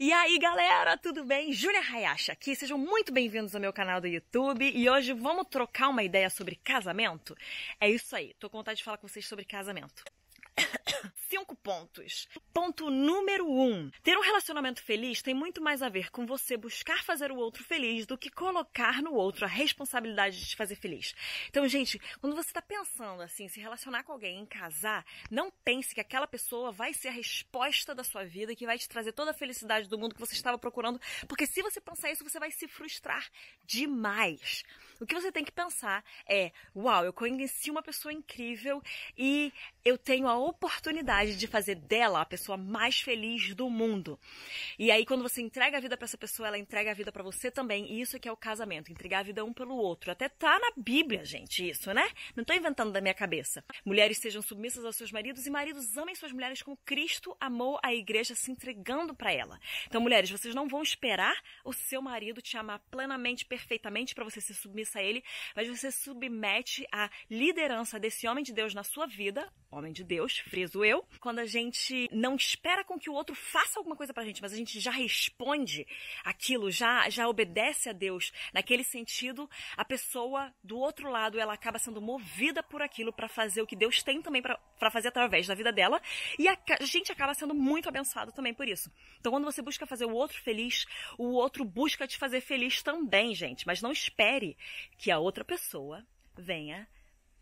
E aí galera, tudo bem? Júlia Hayashi aqui, sejam muito bem-vindos ao meu canal do YouTube e hoje vamos trocar uma ideia sobre casamento? É isso aí, tô com vontade de falar com vocês sobre casamento. Cinco pontos. Ponto número um. Ter um relacionamento feliz tem muito mais a ver com você buscar fazer o outro feliz do que colocar no outro a responsabilidade de te fazer feliz. Então, gente, quando você está pensando assim, se relacionar com alguém em casar, não pense que aquela pessoa vai ser a resposta da sua vida que vai te trazer toda a felicidade do mundo que você estava procurando, porque se você pensar isso, você vai se frustrar demais. O que você tem que pensar é: uau, eu conheci uma pessoa incrível e eu tenho a oportunidade de fazer dela a pessoa mais feliz do mundo. E aí, quando você entrega a vida para essa pessoa, ela entrega a vida para você também. E isso é que é o casamento: entregar a vida um pelo outro. Até tá na Bíblia, gente, isso, né? Não tô inventando da minha cabeça. Mulheres sejam submissas aos seus maridos e maridos amem suas mulheres como Cristo amou a igreja se entregando para ela. Então, mulheres, vocês não vão esperar o seu marido te amar plenamente, perfeitamente para você se submissar a ele, mas você submete a liderança desse homem de Deus na sua vida, homem de Deus, friso eu, quando a gente não espera com que o outro faça alguma coisa pra gente, mas a gente já responde aquilo, já, já obedece a Deus. Naquele sentido, a pessoa do outro lado, ela acaba sendo movida por aquilo para fazer o que Deus tem também para fazer através da vida dela, e a, a gente acaba sendo muito abençoado também por isso. Então, quando você busca fazer o outro feliz, o outro busca te fazer feliz também, gente, mas não espere que a outra pessoa venha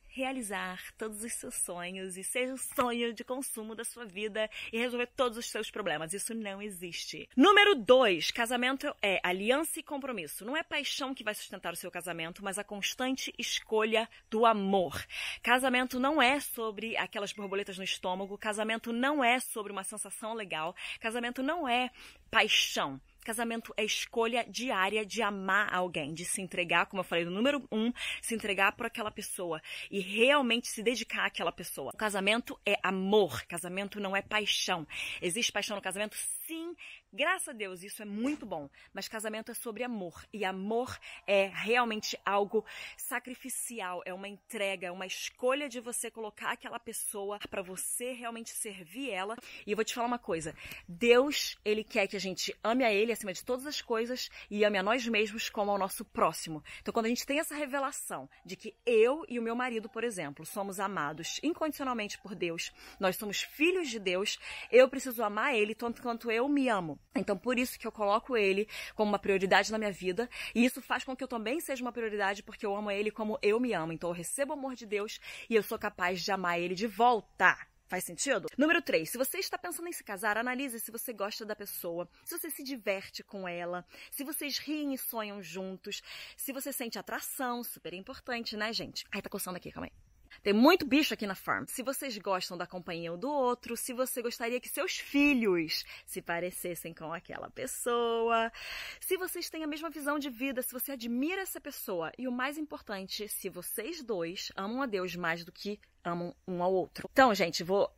realizar todos os seus sonhos e seja o sonho de consumo da sua vida e resolver todos os seus problemas. Isso não existe. Número dois, casamento é aliança e compromisso. Não é paixão que vai sustentar o seu casamento, mas a constante escolha do amor. Casamento não é sobre aquelas borboletas no estômago, casamento não é sobre uma sensação legal, casamento não é paixão. Casamento é escolha diária de amar alguém, de se entregar, como eu falei no número um, se entregar por aquela pessoa e realmente se dedicar àquela pessoa. O casamento é amor, casamento não é paixão. Existe paixão no casamento? Sim, graças a Deus, isso é muito bom. Mas casamento é sobre amor. E amor é realmente algo sacrificial, é uma entrega, é uma escolha de você colocar aquela pessoa para você realmente servir ela. E eu vou te falar uma coisa: Deus, ele quer que a gente ame a ele acima de todas as coisas e ame a nós mesmos como ao nosso próximo. Então, quando a gente tem essa revelação de que eu e o meu marido, por exemplo, somos amados incondicionalmente por Deus, nós somos filhos de Deus, eu preciso amar ele tanto quanto eu eu me amo. Então, por isso que eu coloco ele como uma prioridade na minha vida. E isso faz com que eu também seja uma prioridade, porque eu amo ele como eu me amo. Então, eu recebo o amor de Deus e eu sou capaz de amar ele de volta. Faz sentido? Número 3. Se você está pensando em se casar, analise se você gosta da pessoa, se você se diverte com ela, se vocês riem e sonham juntos, se você sente atração, super importante, né, gente? Ai, tá coçando aqui, calma aí. Tem muito bicho aqui na farm. Se vocês gostam da companhia um do outro, se você gostaria que seus filhos se parecessem com aquela pessoa, se vocês têm a mesma visão de vida, se você admira essa pessoa e o mais importante, se vocês dois amam a Deus mais do que amam um ao outro. Então, gente, vou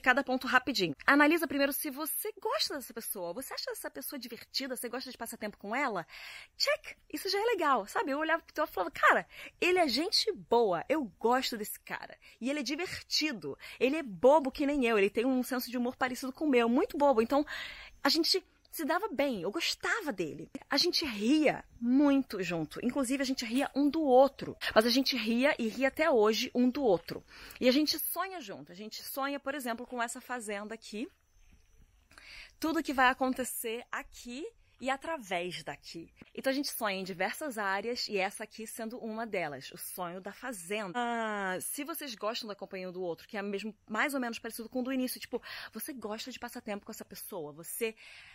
cada ponto rapidinho. Analisa primeiro se você gosta dessa pessoa, você acha essa pessoa divertida, você gosta de passar tempo com ela? Check! Isso já é legal, sabe? Eu olhava pro teu e falava, cara, ele é gente boa, eu gosto desse cara. E ele é divertido, ele é bobo que nem eu, ele tem um senso de humor parecido com o meu, muito bobo. Então, a gente se dava bem, eu gostava dele. A gente ria muito junto, inclusive a gente ria um do outro, mas a gente ria e ria até hoje um do outro. E a gente sonha junto, a gente sonha, por exemplo, com essa fazenda aqui. Tudo que vai acontecer aqui e através daqui. Então a gente sonha em diversas áreas e essa aqui sendo uma delas, o sonho da fazenda. Ah, se vocês gostam da companhia um do outro, que é mesmo mais ou menos parecido com o do início, tipo, você gosta de passar tempo com essa pessoa, você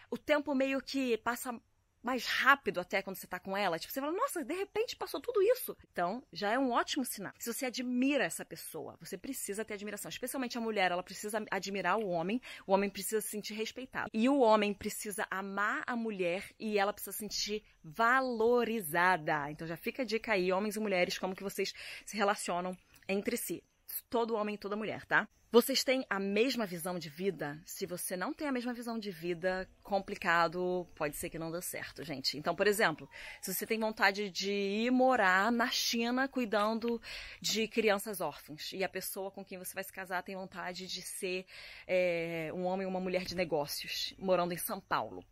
o tempo meio que passa mais rápido até quando você tá com ela. Tipo, você fala, nossa, de repente passou tudo isso. Então, já é um ótimo sinal. Se você admira essa pessoa, você precisa ter admiração. Especialmente a mulher, ela precisa admirar o homem, o homem precisa se sentir respeitado. E o homem precisa amar a mulher e ela precisa se sentir valorizada. Então já fica a dica aí, homens e mulheres, como que vocês se relacionam entre si. Todo homem e toda mulher, tá? Vocês têm a mesma visão de vida? Se você não tem a mesma visão de vida, complicado, pode ser que não dê certo, gente. Então, por exemplo, se você tem vontade de ir morar na China cuidando de crianças órfãs e a pessoa com quem você vai se casar tem vontade de ser é, um homem ou uma mulher de negócios morando em São Paulo,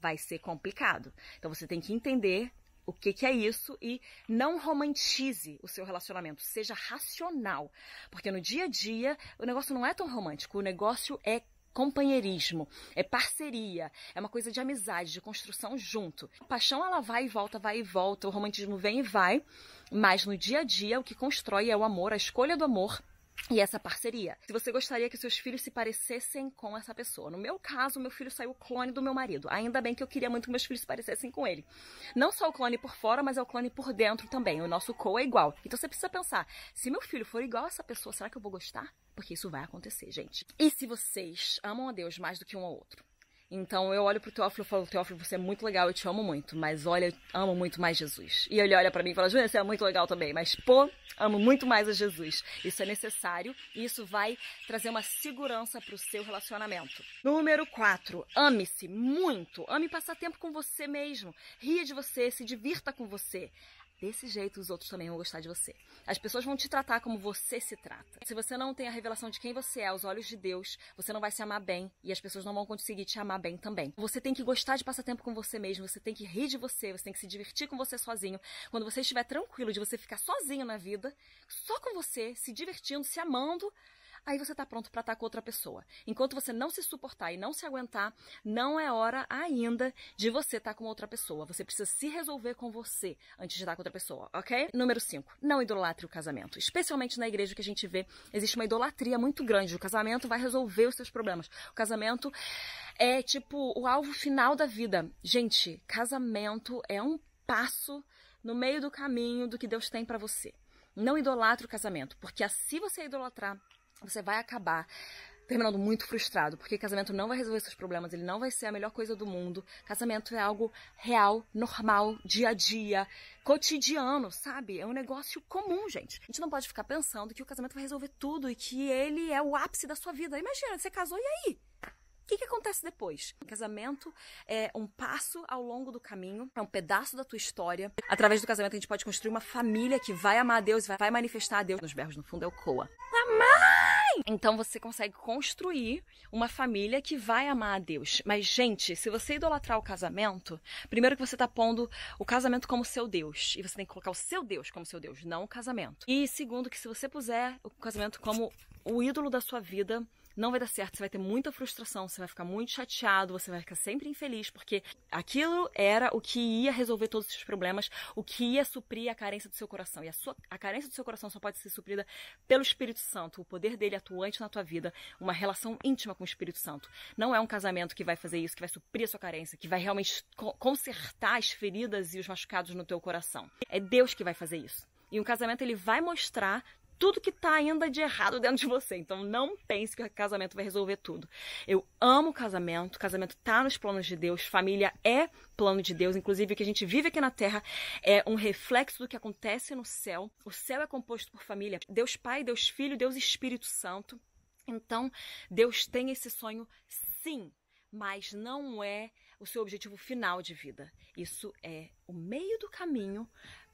vai ser complicado. Então, você tem que entender o que, que é isso e não romantize o seu relacionamento, seja racional. Porque no dia a dia o negócio não é tão romântico, o negócio é companheirismo, é parceria, é uma coisa de amizade, de construção junto. A paixão ela vai e volta, vai e volta, o romantismo vem e vai, mas no dia a dia o que constrói é o amor, a escolha do amor e essa parceria. Se você gostaria que seus filhos se parecessem com essa pessoa. No meu caso, meu filho saiu clone do meu marido. Ainda bem que eu queria muito que meus filhos se parecessem com ele. Não só o clone por fora, mas é o clone por dentro também. O nosso co é igual. Então você precisa pensar, se meu filho for igual a essa pessoa, será que eu vou gostar? Porque isso vai acontecer, gente. E se vocês amam a Deus mais do que um ao outro, então eu olho pro Teófilo e falo, Teófilo, você é muito legal, eu te amo muito, mas olha, eu amo muito mais Jesus. E ele olha para mim e fala, Júlia, você é muito legal também, mas pô, amo muito mais a Jesus. Isso é necessário e isso vai trazer uma segurança pro seu relacionamento. Número 4, ame-se muito. Ame passar tempo com você mesmo. Ria de você, se divirta com você. Desse jeito os outros também vão gostar de você. As pessoas vão te tratar como você se trata. Se você não tem a revelação de quem você é aos olhos de Deus, você não vai se amar bem e as pessoas não vão conseguir te amar bem também. Você tem que gostar de passar tempo com você mesmo, você tem que rir de você, você tem que se divertir com você sozinho. Quando você estiver tranquilo de você ficar sozinho na vida, só com você, se divertindo, se amando, aí você está pronto para estar tá com outra pessoa. Enquanto você não se suportar e não se aguentar, não é hora ainda de você estar tá com outra pessoa. Você precisa se resolver com você antes de estar tá com outra pessoa, ok? Número 5. Não idolatre o casamento. Especialmente na igreja que a gente vê, existe uma idolatria muito grande. O casamento vai resolver os seus problemas. O casamento é tipo o alvo final da vida. Gente, casamento é um passo no meio do caminho do que Deus tem para você. Não idolatre o casamento, porque assim você idolatrar você vai acabar terminando muito frustrado, porque casamento não vai resolver seus problemas, ele não vai ser a melhor coisa do mundo. Casamento é algo real, normal, dia a dia, cotidiano, sabe? É um negócio comum, gente. A gente não pode ficar pensando que o casamento vai resolver tudo e que ele é o ápice da sua vida. Imagina, você casou e aí? O que, que acontece depois? casamento é um passo ao longo do caminho, é um pedaço da tua história. Através do casamento, a gente pode construir uma família que vai amar a Deus, vai manifestar a Deus. Nos berros, no fundo, é o Coa. Amém! Então você consegue construir uma família que vai amar a Deus. Mas, gente, se você idolatrar o casamento, primeiro que você está pondo o casamento como seu Deus. E você tem que colocar o seu Deus como seu Deus, não o casamento. E segundo, que se você puser o casamento como o ídolo da sua vida, não vai dar certo, você vai ter muita frustração, você vai ficar muito chateado, você vai ficar sempre infeliz, porque aquilo era o que ia resolver todos os seus problemas, o que ia suprir a carência do seu coração. E a, sua, a carência do seu coração só pode ser suprida pelo Espírito Santo, o poder dele atuante na tua vida, uma relação íntima com o Espírito Santo. Não é um casamento que vai fazer isso, que vai suprir a sua carência, que vai realmente consertar as feridas e os machucados no teu coração. É Deus que vai fazer isso. E um casamento ele vai mostrar tudo que tá ainda de errado dentro de você. Então não pense que o casamento vai resolver tudo. Eu amo casamento, casamento tá nos planos de Deus, família é plano de Deus, inclusive o que a gente vive aqui na terra é um reflexo do que acontece no céu. O céu é composto por família, Deus Pai, Deus Filho, Deus Espírito Santo. Então, Deus tem esse sonho sim, mas não é o seu objetivo final de vida. Isso é o meio do caminho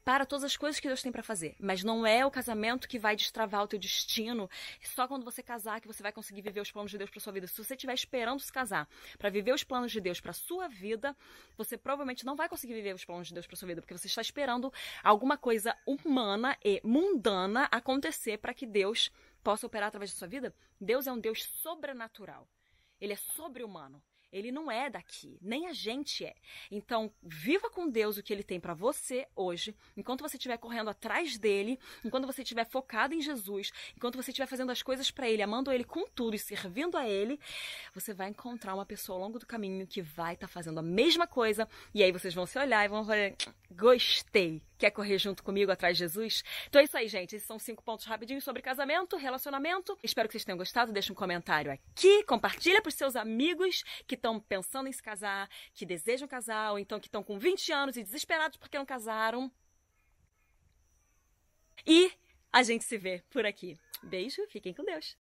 para todas as coisas que Deus tem para fazer. Mas não é o casamento que vai destravar o teu destino. Só quando você casar que você vai conseguir viver os planos de Deus para sua vida. Se você estiver esperando se casar para viver os planos de Deus para sua vida, você provavelmente não vai conseguir viver os planos de Deus para sua vida, porque você está esperando alguma coisa humana e mundana acontecer para que Deus possa operar através da sua vida. Deus é um Deus sobrenatural. Ele é sobre-humano. Ele não é daqui, nem a gente é. Então, viva com Deus o que ele tem para você hoje, enquanto você estiver correndo atrás dele, enquanto você estiver focado em Jesus, enquanto você estiver fazendo as coisas para ele, amando ele com tudo e servindo a ele, você vai encontrar uma pessoa ao longo do caminho que vai estar tá fazendo a mesma coisa, e aí vocês vão se olhar e vão falar: "Gostei. Quer correr junto comigo atrás de Jesus?" Então é isso aí, gente. Esses são cinco pontos rapidinhos sobre casamento, relacionamento. Espero que vocês tenham gostado. Deixa um comentário aqui, compartilha para os seus amigos que estão pensando em se casar, que desejam casar, ou então que estão com 20 anos e desesperados porque não casaram. E a gente se vê por aqui. Beijo, fiquem com Deus.